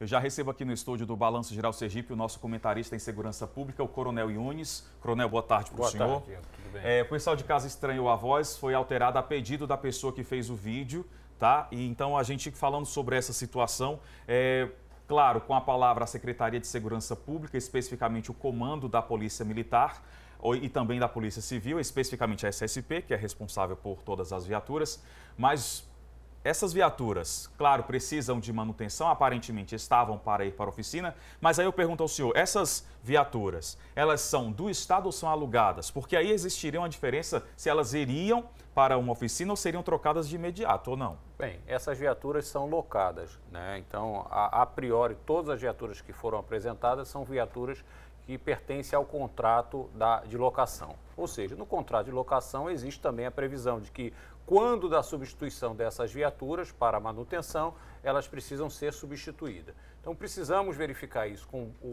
Eu já recebo aqui no estúdio do Balanço Geral Sergipe o nosso comentarista em segurança pública, o Coronel Yunes. Coronel, boa tarde para o senhor. Boa Tarde, tudo bem? É, o pessoal de casa estranhou a voz, foi alterada a pedido da pessoa que fez o vídeo, tá? E então a gente falando sobre essa situação, é, claro, com a palavra a Secretaria de Segurança Pública, especificamente o comando da Polícia Militar e também da Polícia Civil, especificamente a SSP, que é responsável por todas as viaturas, mas essas viaturas, claro, precisam de manutenção, aparentemente estavam para ir para a oficina, mas aí eu pergunto ao senhor, essas viaturas, elas são do Estado ou são alugadas? Porque aí existiria uma diferença se elas iriam para uma oficina ou seriam trocadas de imediato ou não? Bem, essas viaturas são locadas, né? Então, a, a priori, todas as viaturas que foram apresentadas são viaturas que pertence ao contrato da, de locação. Ou seja, no contrato de locação existe também a previsão de que, quando da substituição dessas viaturas para manutenção, elas precisam ser substituídas. Então, precisamos verificar isso com o,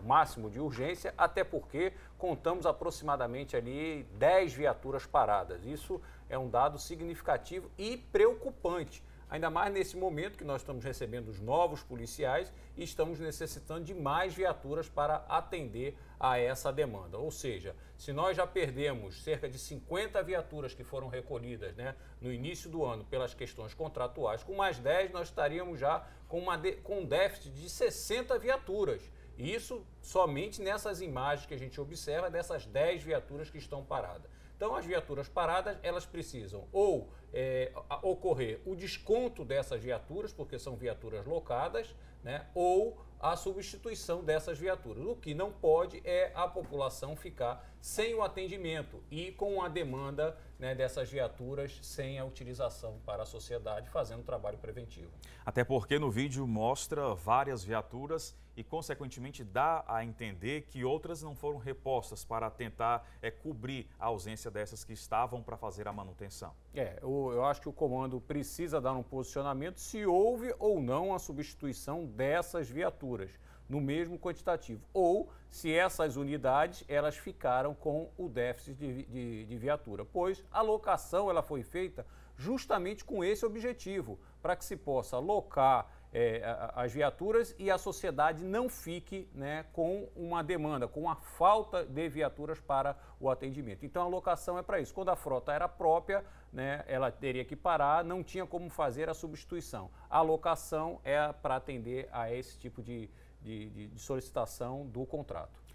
o máximo de urgência, até porque contamos aproximadamente ali 10 viaturas paradas. Isso é um dado significativo e preocupante ainda mais nesse momento que nós estamos recebendo os novos policiais e estamos necessitando de mais viaturas para atender a essa demanda. Ou seja, se nós já perdemos cerca de 50 viaturas que foram recolhidas né, no início do ano pelas questões contratuais, com mais 10 nós estaríamos já com, uma de, com um déficit de 60 viaturas. Isso somente nessas imagens que a gente observa dessas 10 viaturas que estão paradas. Então, as viaturas paradas, elas precisam ou é, ocorrer o desconto dessas viaturas, porque são viaturas locadas, né, ou a substituição dessas viaturas. O que não pode é a população ficar sem o atendimento e com a demanda né, dessas viaturas sem a utilização para a sociedade, fazendo trabalho preventivo. Até porque no vídeo mostra várias viaturas e, consequentemente, dá a entender que outras não foram repostas para tentar é, cobrir a ausência dessas que estavam para fazer a manutenção? É, eu, eu acho que o comando precisa dar um posicionamento se houve ou não a substituição dessas viaturas no mesmo quantitativo, ou se essas unidades elas ficaram com o déficit de, de, de viatura, pois a locação ela foi feita justamente com esse objetivo, para que se possa alocar é, as viaturas e a sociedade não fique né, com uma demanda, com a falta de viaturas para o atendimento. Então a locação é para isso. Quando a frota era própria, né, ela teria que parar, não tinha como fazer a substituição. A locação é para atender a esse tipo de, de, de solicitação do contrato.